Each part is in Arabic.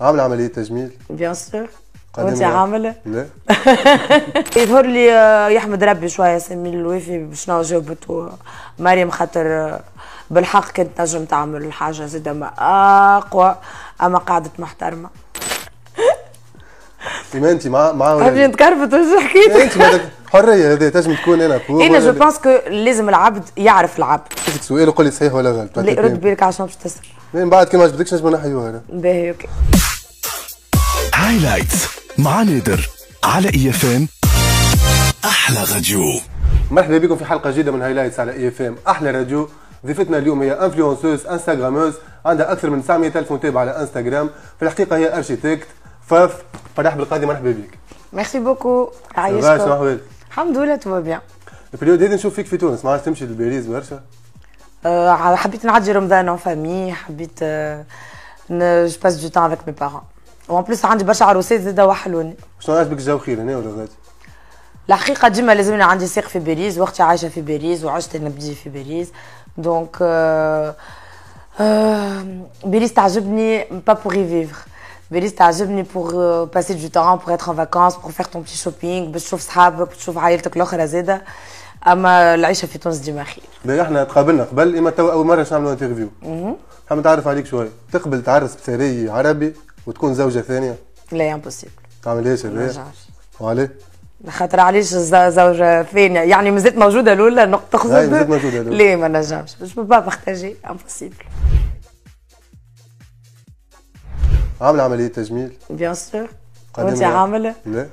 عامله عمليه تجميل بيان سور وانت عامله؟ لا يظهر إيه، لي آه، يحمد ربي شويه سمير الوافي بشنو جاوبته مريم خاطر آه، بالحق كنت نجم تعمل الحاجه زاد ما اقوى اما قعدت محترمه كيما انت مع مع قبل نتكرفط وش حكيت انت حريه هذه تنجم تكون انا بور انا إيه، جو بونس كو لازم العبد يعرف العبد سؤال وقول لي صحيح ولا غلط لا رد بالك عشان باش تسال من بعد كي ما عجبتكش نجم نحيوها باهي اوكي هايلايتس مع نادر على اي اف ام احلى راديو مرحبا بكم في حلقه جديده من هايلايتس على اي اف ام احلى راديو ضيفتنا اليوم هي انفلونسوز انستغراموز عندها اكثر من 900 الف متابع على انستغرام في الحقيقه هي ارشيتكت فاف فرح بالقاضي مرحبا بك ميرسي بوكو عايشكم الحمد لله تو بيان البريود هذه نشوف فيك في تونس ما عادش تمشي لباريس برشا euh, حبيت نعدي رمضان اون فامي حبيت أه جو باس دو تان افيك مي بارون وان بليس عندي برشا عروسات زاده وحلوني شنو عجبك بك الجو خير هنا ولا غادي الحقيقه ديما لازمني عندي سيق في باريس وقتي عايشه في باريس وعشت نبدي في باريس دونك آه euh، euh، باريس تعجبني با بور فيفر باريس تعجبني بور باسي دو تان بور اتر ان فاكونس بور فيغ تون بتي شوبينغ باش تشوف صحابك تشوف عائلتك الاخرى زاده اما العيشه في تونس ديما خير باهي احنا تقابلنا قبل اما تو اول مره نعملوا انترفيو حاب نتعرف عليك شويه تقبل تعرس بثري عربي وتكون زوجه ثانيه؟ لا امبوسيبل تعمل ايش ما نرجعش وعليه؟ خاطر علاش زوجه ثانيه يعني مازالت موجوده الاولى نقطه تخزن مازالت موجوده الاولى لا ما نجمش باش بابا بارتاجي امبوسيبل عامل عمليه تجميل؟ بيان سور وانت عامله؟ لا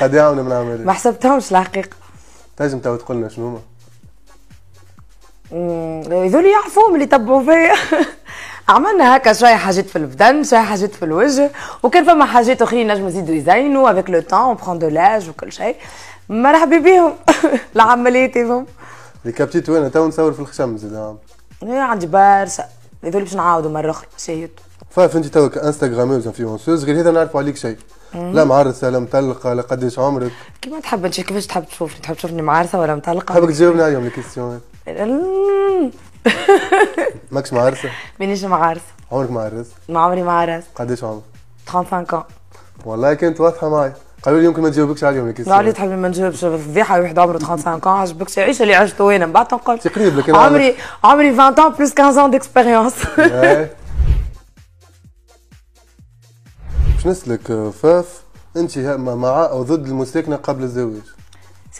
قد إيه عامله من عمليه؟ ما حسبتهمش الحقيقه تنجم تو تقول لنا شنو هما؟ هذول يعرفوهم اللي يتبعوا فيا عملنا هكا شويه حاجات في البدن شويه حاجات في الوجه وكان فما حاجات اخرين نجم يزيدوا يزينوا افيك لو تان وبخون دو لاج وكل شيء مرحبا بيهم العمليه هذوما لي كابتيت وانا تو نصور في الخشم زاد إيه، عندي برشا هذول باش نعاودوا مره اخرى سيد فاف انت توك انستغراموز انفلونسوز غير هذا نعرفوا عليك شيء لا معرسه لا مطلقه لا قداش عمرك كيما تحب نشوف كيفاش تحب تشوفني تحب تشوفني معرسه ولا مطلقه تحب تجاوبنا عليهم الكيستيون ماكش معارسة؟ مانيش معارسة عمرك ما ما عمري ما عرست قداش عمرك؟ 35 والله كانت واضحه معي قالوا لي يمكن ما تجاوبكش عليهم الكيسيون قالوا لي تحبي ما نجاوبش فضيحه واحد عمره 35 ans عجبكش عيش اللي عشته وين من بعد تنقل تقريب لكن عمري عمري 20 ans بلس 15 ans ديكسبيريونس باش نسلك فاف انت مع او ضد المساكنه قبل الزواج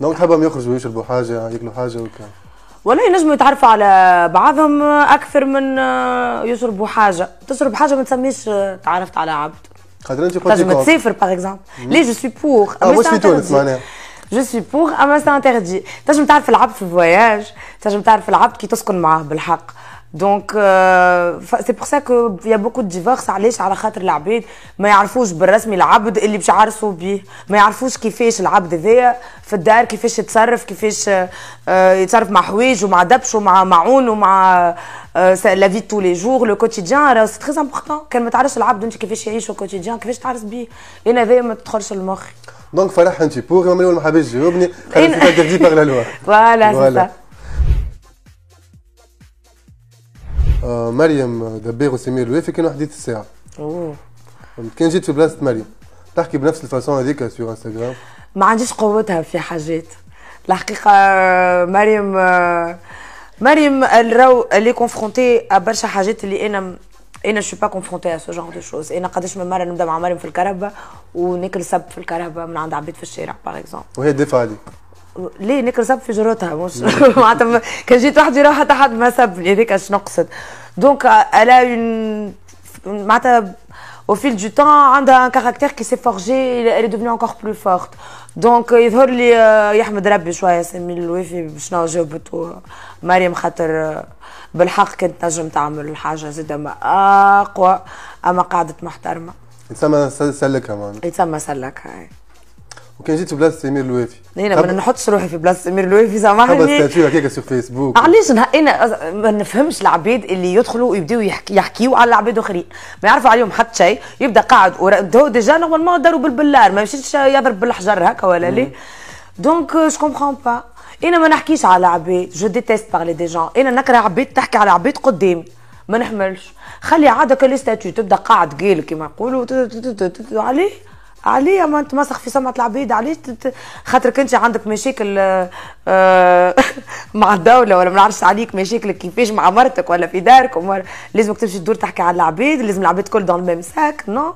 دونك حابهم يخرجوا يشربوا حاجه ياكلوا حاجه وكذا ولا ينجموا يتعرفوا على بعضهم اكثر من آه، يشربوا حاجه تشرب حاجه ما تسميش آه، تعرفت على عبد خاطر انت قلت لي تسافر باغ اكزومبل لي جو سوي بور واش في تونس معناها جو سوي بور اما سي انتردي تنجم تعرف العبد في فواياج تنجم تعرف العبد كي تسكن معاه بالحق دونك سي بور سا كو يا بوكو ديفورس علاش على خاطر العباد ما يعرفوش بالرسمي العبد اللي باش يعرسوا بيه ما يعرفوش كيفاش العبد ذايا في الدار كيفاش يتصرف كيفاش آه، آه، يتصرف مع حوايج ومع دبش ومع معون ومع لا في تو لي جور لو كوتيديان راه سي تري امبورطون كان ما تعرفش العبد انت كيفاش يعيش الكوتيديان كيفاش تعرس بيه لان هذايا ما تدخلش المخ دونك فرح انت بوغ ما حبيتش يجاوبني خليت انتردي باغ لا لوا فوالا سي آه، مريم آه، دباغ وسمير الوافي كانوا حديث الساعه اوه كان جيت في بلاصه مريم تحكي بنفس الفاسون هذيك في انستغرام ما عنديش قوتها في حاجات الحقيقه آه، مريم مريم الرو اللي كونفرونتي برشا حاجات اللي انا انا شو با كونفرونتي سو جونغ دو شوز انا قداش من مره نبدا مع مريم في الكرهبه وناكل سب في الكرهبه من عند عباد في الشارع باغ اكزومبل وهي دافعه عليك ليه نكر سب في جروتها مش معناتها كان جيت وحدي يروح حتى حد ما سبني يعني هذيك اش نقصد دونك الا معناتها au fil du temps عندها un caractère qui s'est forgé elle est devenue encore plus forte دونك يظهر لي آه، يحمد ربي شويه سمي الوافي باش جاوبته آه، مريم خاطر آه، بالحق كنت نجم تعمل حاجه زاده ما اقوى اما قعدت محترمه يتسمى سلكها معناتها يتسمى سلكها وكان جيت بلاصه سمير الوافي إيه، انا ما نحطش روحي في بلاصه سمير الوافي سامحني حبس ستاتيو هكاك في فيسبوك علاش آه، انا ما نفهمش العباد اللي يدخلوا ويبداو يحكيوا على العباد اخرين ما يعرفوا عليهم حتى شيء يبدا قاعد هو ديجا نورمالمون داروا بالبلار ما يمشيش يضرب بالحجر هكا ولا لي دونك جو كومبرون با انا ما نحكيش على العباد جو ديتيست بارلي دي جون انا نكره عباد تحكي على عباد قدامي ما نحملش خلي عادك لي ستاتيو تبدا قاعد قال كيما يقولوا عليه عليا ما انت مسخ في سمعه العبيد علاش خاطرك انت عندك مشاكل آه، آه، مع الدوله ولا ما نعرفش عليك مشاكلك كيفاش مع مرتك ولا في دارك لازمك تمشي تدور تحكي على العبيد لازم العبيد كل دون الميم ساك نو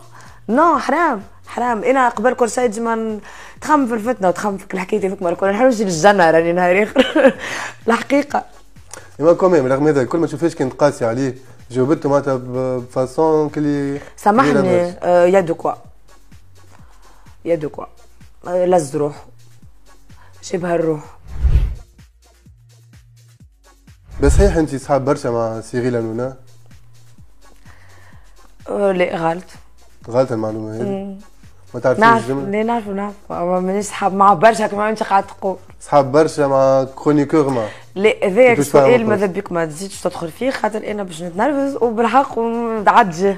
نو حرام حرام انا قبل كل شيء ما تخمم في الفتنه وتخمم في الحكايه هذيك مره كنا نحوش للجنه راني نهار اخر الحقيقه ايوا كوميم رغم هذا كل ما تشوفهاش كان قاسي عليه جاوبته معناتها بفاسون كلي سامحني كوا يدكم لز روحه شبه الروح بس هي انت صحاب برشا مع سيغيلا نونا أه، لا غلط غلط المعلومه هذه ما تعرفيش نعرف لا نعرف نعرف ما مانيش صحاب مع برشا كما انت قاعد تقول صحاب برشا مع كرونيكور ما لا هذاك السؤال ماذا بيك ما تزيدش تدخل فيه خاطر انا باش نتنرفز وبالحق ونعدي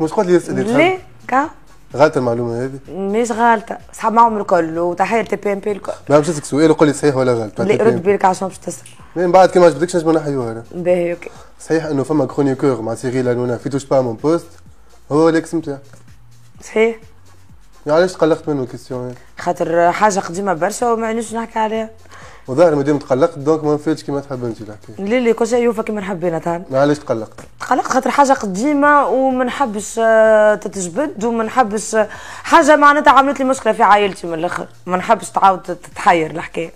مش قلت لي اسئله لا كا غلطه المعلومه هذه؟ مش غلطه، صحاب معهم الكل وتحيه تي بي ام بي الكل. ما باش نسالك سؤال وقول لي صحيح ولا غلط. لا رد بالك عشان باش تسال. من بعد كي ما عجبتكش نجم نحيوها انا. باهي اوكي. صحيح انه فما كرونيكور مع سيري لانونا في توش با مون بوست هو الاكس نتاعك. صحيح. يعني علاش تقلقت منه الكيستيون خاطر حاجه قديمه برشا وما عندناش نحكي عليها وظاهر مادام تقلقت دونك ما نفاتش كيما تحب انت الحكايه لا لا كل شيء يوفى كيما نحب انا تعرف يعني علاش تقلقت؟ تقلقت خاطر حاجه قديمه وما نحبش آه، تتجبد وما نحبش آه، حاجه معناتها عملت لي مشكله في عائلتي من الاخر ما نحبش تعاود تتحير الحكايه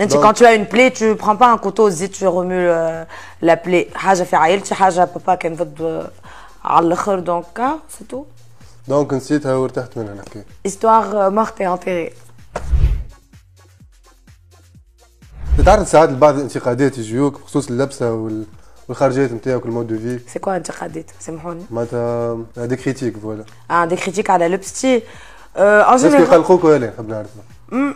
انت كون تو اون بلي تو بران با ان كوتو زيد تو ريمو لا بلي حاجه في عائلتي حاجه بابا كان ضد على الاخر دونك سي تو دونك نسيتها وارتحت منها نحكي استواغ مارتي euh, انتيري تعرض ساعات لبعض الانتقادات يجيوك بخصوص اللبسه وال... والخارجيات نتاعك والمود دو في سي كوا انتقادات سامحوني معناتها دي كريتيك فوالا اه دي كريتيك على لبستي اه جينيرال يقلقوك ولا نحب نعرف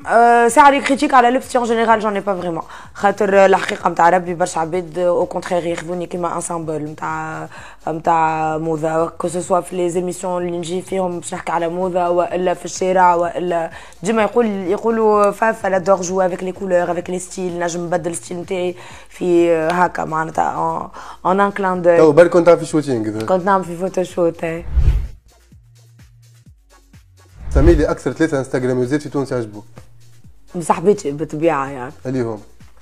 آه، ساعه اللي كريتيك على لبسي اون جينيرال جون با فريمون خاطر آه، الحقيقه نتاع ربي برشا عباد او آه، كونترير ياخذوني كيما ان سامبل نتاع نتاع موضه كو سوا في لي زيميسيون اللي نجي فيهم باش نحكي على موضه والا في الشارع والا ديما يقول يقولوا فاف لا دور جو افيك لي كولور افيك لي ستيل نجم نبدل ستيل نتاعي في هكا معناتها اون ان كلان دو تو بالك كنت نعم في شوتينغ كنت نعمل في فوتوشوت سمي لي اكثر ثلاثه انستغراميزات في تونس يعجبوك مصاحبتي بطبيعه يعني اللي هم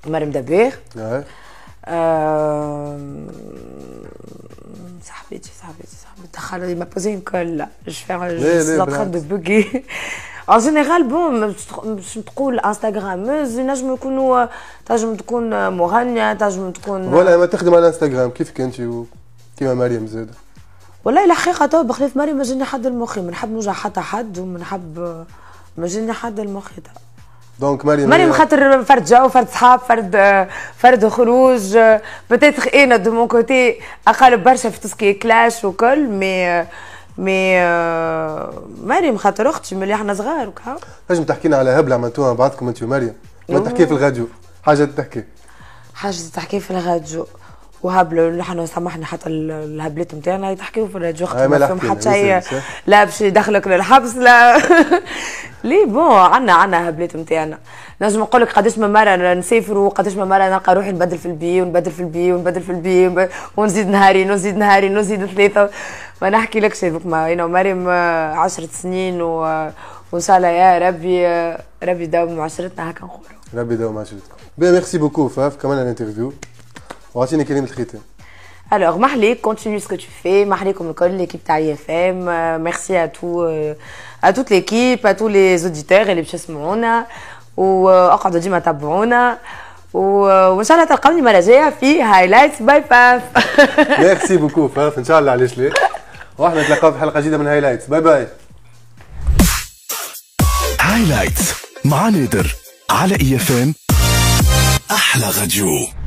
مريم دباغ آه. صاحبتي صاحبتي صاحبتي دخل ما بوزي كل جو فير جو ان دو بوغي ان جينيرال بون باش تقول انستغراموز نجم يكونوا تنجم تكون مغنيه تنجم تكون ولا ما تخدم على انستغرام كيف انت كيما مريم زاده والله الحقيقه تو بخلاف مريم ما جاني حد المخي ما نحب نوجع حتى حد وما نحب ما جاني حد المخي تو دونك مريم مريم euh, خاطر فرد جو فرد صحاب فرد فرد خروج بتاتخ انا دو مون كوتي اقل برشا في تسكي كلاش وكل مي مي euh, مريم خاطر اختي ملي احنا صغار وكا نجم تحكي لنا على هبله عملتوها مع بعضكم انت ومريم ما تحكي في الغاديو حاجه تحكي حاجه تحكي في الغاديو وهبلوا نحن سامحني سمحنا حتى الهبلات نتاعنا يتحكيو في الراديو وقت آه، ما فهم حتى شيء لا باش يدخلك للحبس لا لي بون عندنا عندنا هبلات نتاعنا نجم نقول لك قداش من مره نسافر وقداش من مره نلقى روحي نبدل في البي ونبدل في البي ونبدل في البي ونزيد نهارين ونزيد نهارين ونزيد ثلاثه ما نحكي لكش هذوك ما انا مريم 10 سنين و وان شاء الله يا ربي ربي يداوم عشرتنا هكا نقولوا ربي يداوم عشرتكم بيان ميرسي بوكو فاف كمان الانترفيو واعطيني كلمه الختام الوغ Marley, continue سكو تو في fais. الكل ليكيب تاع l'équipe Tari FM. Euh, merci à, tout, euh, à toute l'équipe, à tous les auditeurs et les بشسمعونا واقعدوا ديما تابعونا وان شاء الله تلقوني المره الجايه في هايلايتس باي باف ميرسي بوكو فاف ان شاء الله علاش لا واحنا نتلاقاو في حلقه جديده من هايلايتس باي باي هايلايتس مع نادر على اي اف ام احلى غديو